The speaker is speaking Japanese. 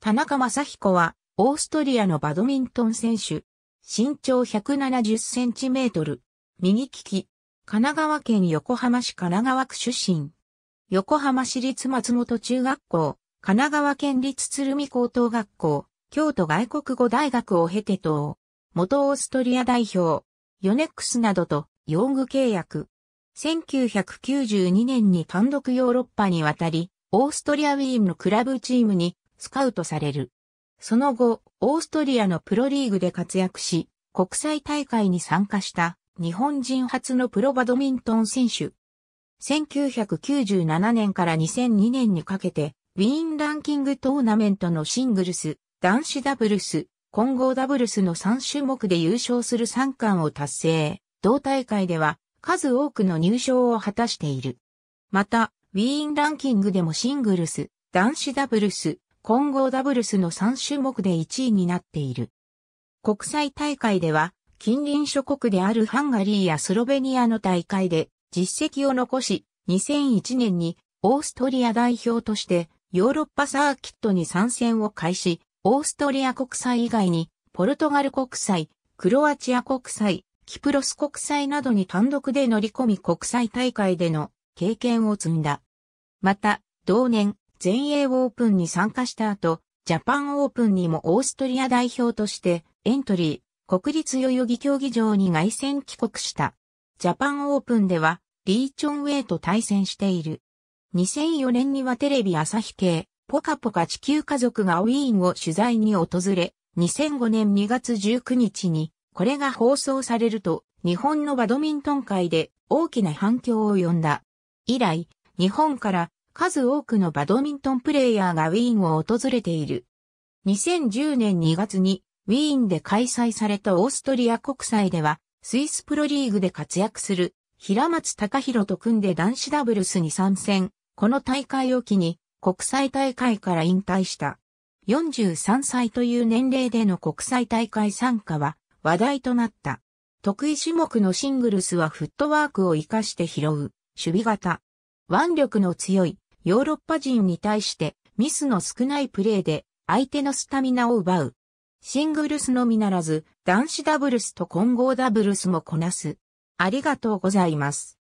田中正彦は、オーストリアのバドミントン選手。身長170センチメートル。右利き。神奈川県横浜市神奈川区出身。横浜市立松本中学校、神奈川県立鶴見高等学校、京都外国語大学を経て等。元オーストリア代表、ヨネックスなどと用具契約。1992年に単独ヨーロッパに渡り、オーストリアウィーンのクラブチームにスカウトされる。その後、オーストリアのプロリーグで活躍し、国際大会に参加した日本人初のプロバドミントン選手。1997年から2002年にかけて、ウィーンランキングトーナメントのシングルス、男子ダブルス、混合ダブルスの3種目で優勝する3冠を達成。同大会では数多くの入賞を果たしている。また、ウィーンランキングでもシングルス、男子ダブルス、混合ダブルスの3種目で1位になっている。国際大会では、近隣諸国であるハンガリーやスロベニアの大会で実績を残し、2001年にオーストリア代表としてヨーロッパサーキットに参戦を開始、オーストリア国際以外にポルトガル国際、クロアチア国際、キプロス国際などに単独で乗り込み国際大会での経験を積んだ。また、同年、全英オープンに参加した後、ジャパンオープンにもオーストリア代表としてエントリー、国立代々木競技場に凱旋帰国した。ジャパンオープンではリーチョンウェイと対戦している。2004年にはテレビ朝日系、ポカポカ地球家族がウィーンを取材に訪れ、2005年2月19日に、これが放送されると、日本のバドミントン界で大きな反響を呼んだ。以来、日本から数多くのバドミントンプレイヤーがウィーンを訪れている。2010年2月にウィーンで開催されたオーストリア国際では、スイスプロリーグで活躍する平松隆弘と組んで男子ダブルスに参戦。この大会を機に国際大会から引退した。43歳という年齢での国際大会参加は話題となった。得意種目のシングルスはフットワークを活かして拾う守備型。腕力の強いヨーロッパ人に対してミスの少ないプレーで相手のスタミナを奪う。シングルスのみならず男子ダブルスと混合ダブルスもこなす。ありがとうございます。